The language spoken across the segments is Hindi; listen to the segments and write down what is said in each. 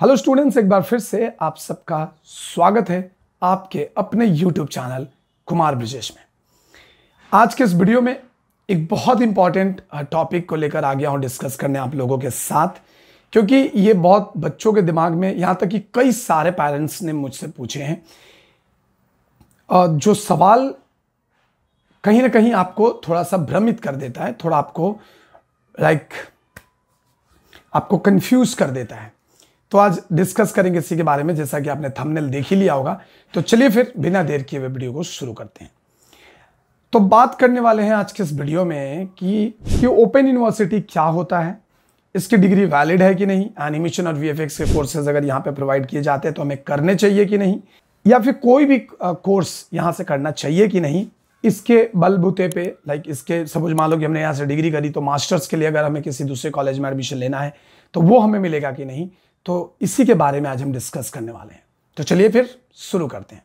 हेलो स्टूडेंट्स एक बार फिर से आप सबका स्वागत है आपके अपने यूट्यूब चैनल कुमार ब्रिजेश में आज के इस वीडियो में एक बहुत इंपॉर्टेंट टॉपिक uh, को लेकर आ गया हूँ डिस्कस करने आप लोगों के साथ क्योंकि ये बहुत बच्चों के दिमाग में यहाँ तक कि कई सारे पेरेंट्स ने मुझसे पूछे हैं uh, जो सवाल कहीं ना कहीं आपको थोड़ा सा भ्रमित कर देता है थोड़ा आपको लाइक like, आपको कंफ्यूज कर देता है तो आज डिस्कस करेंगे इसी के बारे में जैसा कि आपने थंबनेल देख ही लिया होगा तो चलिए फिर बिना देर किए हुए वीडियो को शुरू करते हैं तो बात करने वाले हैं आज के इस वीडियो में कि कि ओपन यूनिवर्सिटी क्या होता है इसकी डिग्री वैलिड है कि नहीं एनिमेशन और वी के कोर्सेज अगर यहाँ पे प्रोवाइड किए जाते हैं तो हमें करने चाहिए कि नहीं या फिर कोई भी कोर्स यहाँ से करना चाहिए कि नहीं इसके बलबूते पे लाइक इसके सपोज मान लो कि हमने यहाँ से डिग्री करी तो मास्टर्स के लिए अगर हमें किसी दूसरे कॉलेज में एडमिशन लेना है तो वो हमें मिलेगा कि नहीं तो इसी के बारे में आज हम डिस्कस करने वाले हैं तो चलिए फिर शुरू करते हैं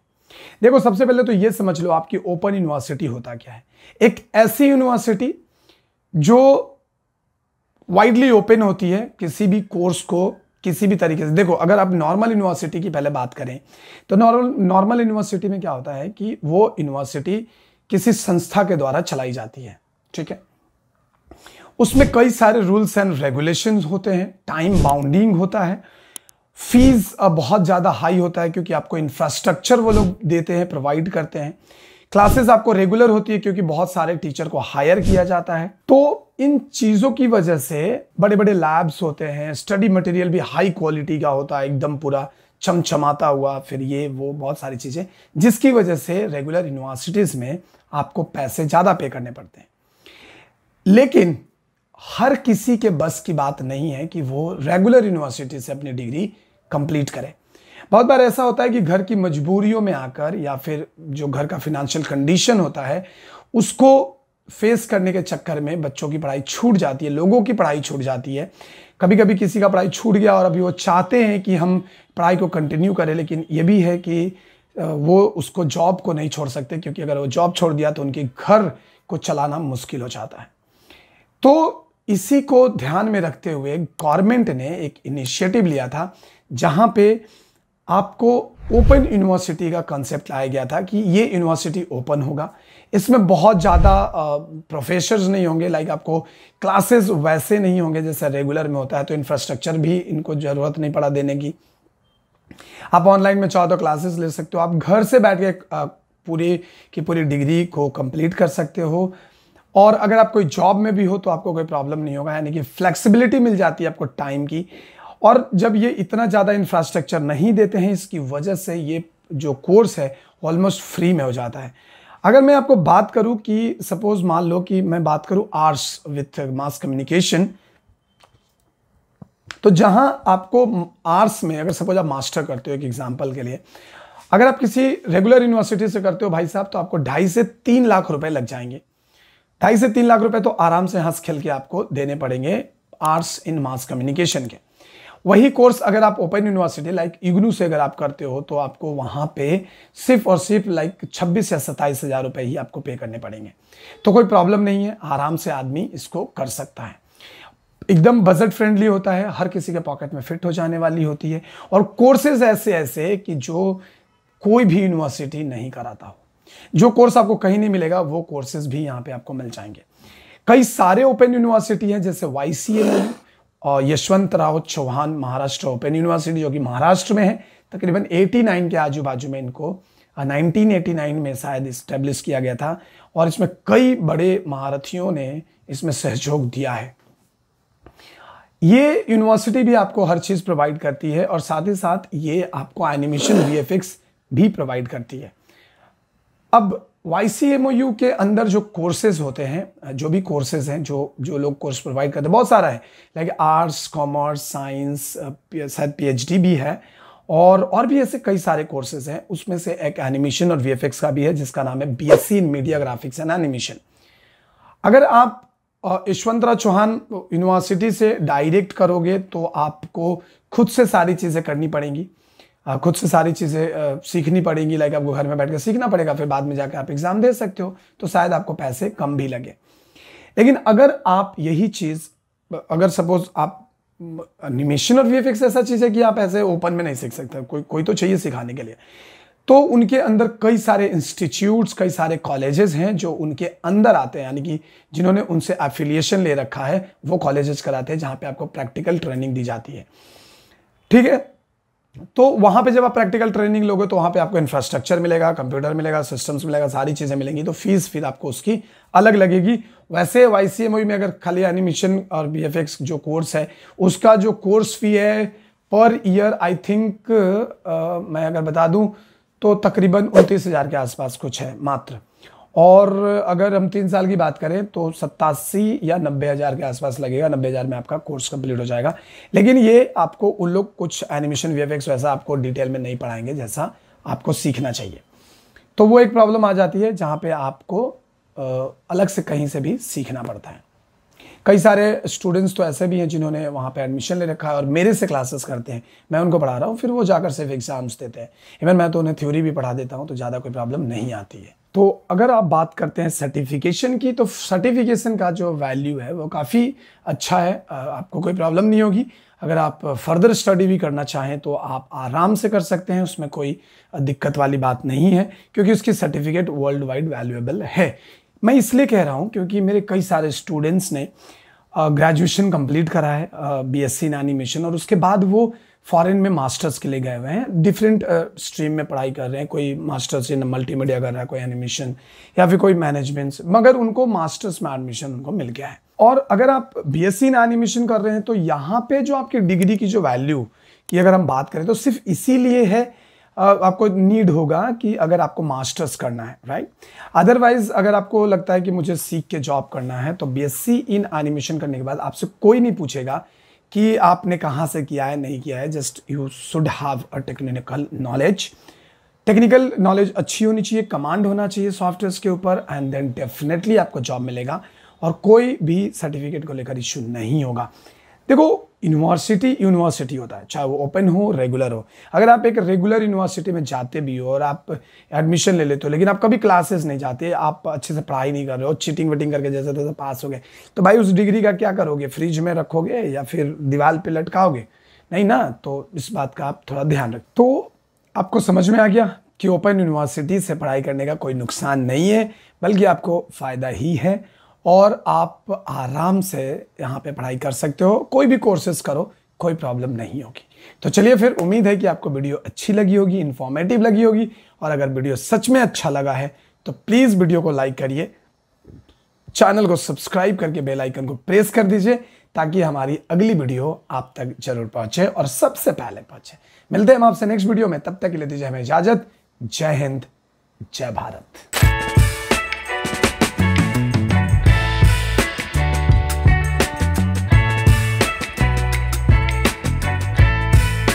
देखो सबसे पहले तो ये समझ लो आपकी ओपन यूनिवर्सिटी होता क्या है एक ऐसी यूनिवर्सिटी जो वाइडली ओपन होती है किसी भी कोर्स को किसी भी तरीके से देखो अगर आप नॉर्मल यूनिवर्सिटी की पहले बात करें तो नॉर्मल नॉर्मल यूनिवर्सिटी में क्या होता है कि वो यूनिवर्सिटी किसी संस्था के द्वारा चलाई जाती है ठीक है उसमें कई सारे रूल्स एंड रेगुलेशन होते हैं टाइम बाउंडिंग होता है फीस बहुत ज़्यादा हाई होता है क्योंकि आपको इंफ्रास्ट्रक्चर वो लोग देते हैं प्रोवाइड करते हैं क्लासेस आपको रेगुलर होती है क्योंकि बहुत सारे टीचर को हायर किया जाता है तो इन चीज़ों की वजह से बड़े बड़े लैब्स होते हैं स्टडी मटेरियल भी हाई क्वालिटी का होता है एकदम पूरा चमचमाता हुआ फिर ये वो बहुत सारी चीज़ें जिसकी वजह से रेगुलर यूनिवर्सिटीज़ में आपको पैसे ज़्यादा पे करने पड़ते हैं लेकिन हर किसी के बस की बात नहीं है कि वो रेगुलर यूनिवर्सिटी से अपनी डिग्री कंप्लीट करें बहुत बार ऐसा होता है कि घर की मजबूरियों में आकर या फिर जो घर का फिनेंशियल कंडीशन होता है उसको फेस करने के चक्कर में बच्चों की पढ़ाई छूट जाती है लोगों की पढ़ाई छूट जाती है कभी कभी किसी का पढ़ाई छूट गया और अभी वो चाहते हैं कि हम पढ़ाई को कंटिन्यू करें लेकिन ये भी है कि वो उसको जॉब को नहीं छोड़ सकते क्योंकि अगर वो जॉब छोड़ दिया तो उनके घर को चलाना मुश्किल हो जाता है तो इसी को ध्यान में रखते हुए गवर्नमेंट ने एक इनिशिएटिव लिया था जहां पे आपको ओपन यूनिवर्सिटी का कंसेप्ट लाया गया था कि ये यूनिवर्सिटी ओपन होगा इसमें बहुत ज़्यादा प्रोफेसर्स नहीं होंगे लाइक आपको क्लासेस वैसे नहीं होंगे जैसे रेगुलर में होता है तो इंफ्रास्ट्रक्चर भी इनको ज़रूरत नहीं पड़ा देने की आप ऑनलाइन में चाहो तो क्लासेस ले सकते हो आप घर से बैठ के पूरी की पूरी डिग्री को कंप्लीट कर सकते हो और अगर आप कोई जॉब में भी हो तो आपको कोई प्रॉब्लम नहीं होगा यानी कि फ्लेक्सिबिलिटी मिल जाती है आपको टाइम की और जब ये इतना ज़्यादा इंफ्रास्ट्रक्चर नहीं देते हैं इसकी वजह से ये जो कोर्स है ऑलमोस्ट फ्री में हो जाता है अगर मैं आपको बात करूं कि सपोज मान लो कि मैं बात करूं आर्ट्स विथ मास कम्युनिकेशन तो जहां आपको आर्ट्स में अगर सपोज आप मास्टर करते हो एक एग्जांपल के लिए अगर आप किसी रेगुलर यूनिवर्सिटी से करते हो भाई साहब तो आपको ढाई से तीन लाख रुपए लग जाएंगे ढाई से तीन लाख रुपए तो आराम से हंस खेल के आपको देने पड़ेंगे आर्ट्स इन मास कम्युनिकेशन के वही कोर्स अगर आप ओपन यूनिवर्सिटी लाइक इग्नू से अगर आप करते हो तो आपको वहाँ पे सिर्फ और सिर्फ लाइक छब्बीस या सत्ताईस हज़ार रुपये ही आपको पे करने पड़ेंगे तो कोई प्रॉब्लम नहीं है आराम से आदमी इसको कर सकता है एकदम बजट फ्रेंडली होता है हर किसी के पॉकेट में फिट हो जाने वाली होती है और कोर्सेज ऐसे ऐसे कि जो कोई भी यूनिवर्सिटी नहीं कराता हो जो कोर्स आपको कहीं नहीं मिलेगा वो कोर्सेज भी यहाँ पे आपको मिल जाएंगे कई सारे ओपन यूनिवर्सिटी हैं जैसे वाई सी और यशवंत राव चौहान महाराष्ट्र ओपन यूनिवर्सिटी जो कि महाराष्ट्र में है तकरीबन 89 के आजू बाजू में इनको 1989 में शायद इस्टेब्लिश किया गया था और इसमें कई बड़े महारथियों ने इसमें सहयोग दिया है ये यूनिवर्सिटी भी आपको हर चीज़ प्रोवाइड करती है और साथ ही साथ ये आपको एनिमेशन वी भी प्रोवाइड करती है अब Y C M O U के अंदर जो कोर्सेज होते हैं जो भी कोर्सेज हैं जो जो लोग कोर्स प्रोवाइड करते हैं बहुत सारा है लाइक आर्ट्स कॉमर्स साइंस शायद पी एच डी भी है और और भी ऐसे कई सारे कोर्सेज हैं उसमें से एक एनिमेशन और वी एफ एक्स का भी है जिसका नाम है B S C in media graphics and animation अगर आप यशवंतरा चौहान यूनिवर्सिटी से डायरेक्ट करोगे तो आपको खुद से सारी चीज़ें करनी पड़ेंगी खुद से सारी चीज़ें सीखनी पड़ेंगी लाइक आपको घर में बैठ कर सीखना पड़ेगा फिर बाद में जाकर आप एग्ज़ाम दे सकते हो तो शायद आपको पैसे कम भी लगे लेकिन अगर आप यही चीज़ अगर सपोज आप एनिमेशन और वी ऐसा चीज़ है कि आप ऐसे ओपन में नहीं सीख सकते कोई कोई तो चाहिए सिखाने के लिए तो उनके अंदर कई सारे इंस्टीट्यूट्स कई सारे कॉलेजेस हैं जो उनके अंदर आते हैं यानी कि जिन्होंने उनसे एफिलिएशन ले रखा है वो कॉलेजेस कराते हैं जहाँ पे आपको प्रैक्टिकल ट्रेनिंग दी जाती है ठीक है तो वहां पे जब आप प्रैक्टिकल ट्रेनिंग लोगे तो वहां पे आपको इंफ्रास्ट्रक्चर मिलेगा कंप्यूटर मिलेगा सिस्टम्स मिलेगा सारी चीज़ें मिलेंगी तो फीस फिर आपको उसकी अलग लगेगी वैसे वाई सी e में अगर खाली एनिमेशन और बी जो कोर्स है उसका जो कोर्स फी है पर ईयर आई थिंक मैं अगर बता दूं तो तकरीबन उनतीस हज़ार के आसपास कुछ है मात्र और अगर हम तीन साल की बात करें तो सत्तासी या नब्बे हज़ार के आसपास लगेगा नब्बे हज़ार में आपका कोर्स कंप्लीट हो जाएगा लेकिन ये आपको उन लोग कुछ एनिमेशन वी वैसा आपको डिटेल में नहीं पढ़ाएंगे जैसा आपको सीखना चाहिए तो वो एक प्रॉब्लम आ जाती है जहाँ पे आपको अलग से कहीं से भी सीखना पड़ता है कई सारे स्टूडेंट्स तो ऐसे भी हैं जिन्होंने वहाँ पे एडमिशन ले रखा है और मेरे से क्लासेस करते हैं मैं उनको पढ़ा रहा हूँ फिर वो जाकर सिर्फ एग्ज़ाम्स देते हैं इवन मैं तो उन्हें थ्योरी भी पढ़ा देता हूँ तो ज़्यादा कोई प्रॉब्लम नहीं आती है तो अगर आप बात करते हैं सर्टिफिकेशन की तो सर्टिफिकेशन का जो वैल्यू है वो काफ़ी अच्छा है आपको कोई प्रॉब्लम नहीं होगी अगर आप फर्दर स्टडी भी करना चाहें तो आप आराम से कर सकते हैं उसमें कोई दिक्कत वाली बात नहीं है क्योंकि उसकी सर्टिफिकेट वर्ल्ड वाइड वैल्यूएबल है मैं इसलिए कह रहा हूँ क्योंकि मेरे कई सारे स्टूडेंट्स ने ग्रेजुएशन कंप्लीट करा है सी इन एनिमेशन और उसके बाद वो फॉरेन में मास्टर्स के लिए गए हुए हैं डिफरेंट स्ट्रीम में पढ़ाई कर रहे हैं कोई मास्टर्स इन मल्टीमीडिया कर रहा है कोई एनिमेशन या फिर कोई मैनेजमेंट मगर उनको मास्टर्स में एडमिशन उनको मिल गया है और अगर आप B S C in animation कर रहे हैं तो यहाँ पे जो आपकी डिग्री की जो वैल्यू की अगर हम बात करें तो सिर्फ इसीलिए है आपको नीड होगा कि अगर आपको मास्टर्स करना है राइट अदरवाइज अगर आपको लगता है कि मुझे सीख के जॉब करना है तो बीएससी इन एनिमेशन करने के बाद आपसे कोई नहीं पूछेगा कि आपने कहाँ से किया है नहीं किया है just you should have a technical knowledge technical knowledge अच्छी होनी चाहिए कमांड होना चाहिए सॉफ्टवेयर के ऊपर एंड देन डेफिनेटली आपको जॉब मिलेगा और कोई भी सर्टिफिकेट को लेकर इशू नहीं होगा देखो यूनिवर्सिटी यूनिवर्सिटी होता है चाहे वो ओपन हो रेगुलर हो अगर आप एक रेगुलर यूनिवर्सिटी में जाते भी हो और आप एडमिशन ले लेते हो लेकिन आप कभी क्लासेस नहीं जाते आप अच्छे से पढ़ाई नहीं कर रहे हो चीटिंग वटिंग करके जैसे तैसे पास हो गए तो भाई उस डिग्री का क्या करोगे फ्रिज में रखोगे या फिर दीवार पर लटकाओगे नहीं ना तो इस बात का आप थोड़ा ध्यान रख तो आपको समझ में आ गया कि ओपन यूनिवर्सिटी से पढ़ाई करने का कोई नुकसान नहीं है बल्कि आपको फ़ायदा ही है और आप आराम से यहाँ पे पढ़ाई कर सकते हो कोई भी कोर्सेज करो कोई प्रॉब्लम नहीं होगी तो चलिए फिर उम्मीद है कि आपको वीडियो अच्छी लगी होगी इन्फॉर्मेटिव लगी होगी और अगर वीडियो सच में अच्छा लगा है तो प्लीज़ वीडियो को लाइक करिए चैनल को सब्सक्राइब करके बेल आइकन को प्रेस कर दीजिए ताकि हमारी अगली वीडियो आप तक जरूर पहुंचे और सबसे पहले पहुंचे मिलते हैं हम आपसे नेक्स्ट वीडियो में तब तक के लिए दीजिए हमें इजाजत जय हिंद जय भारत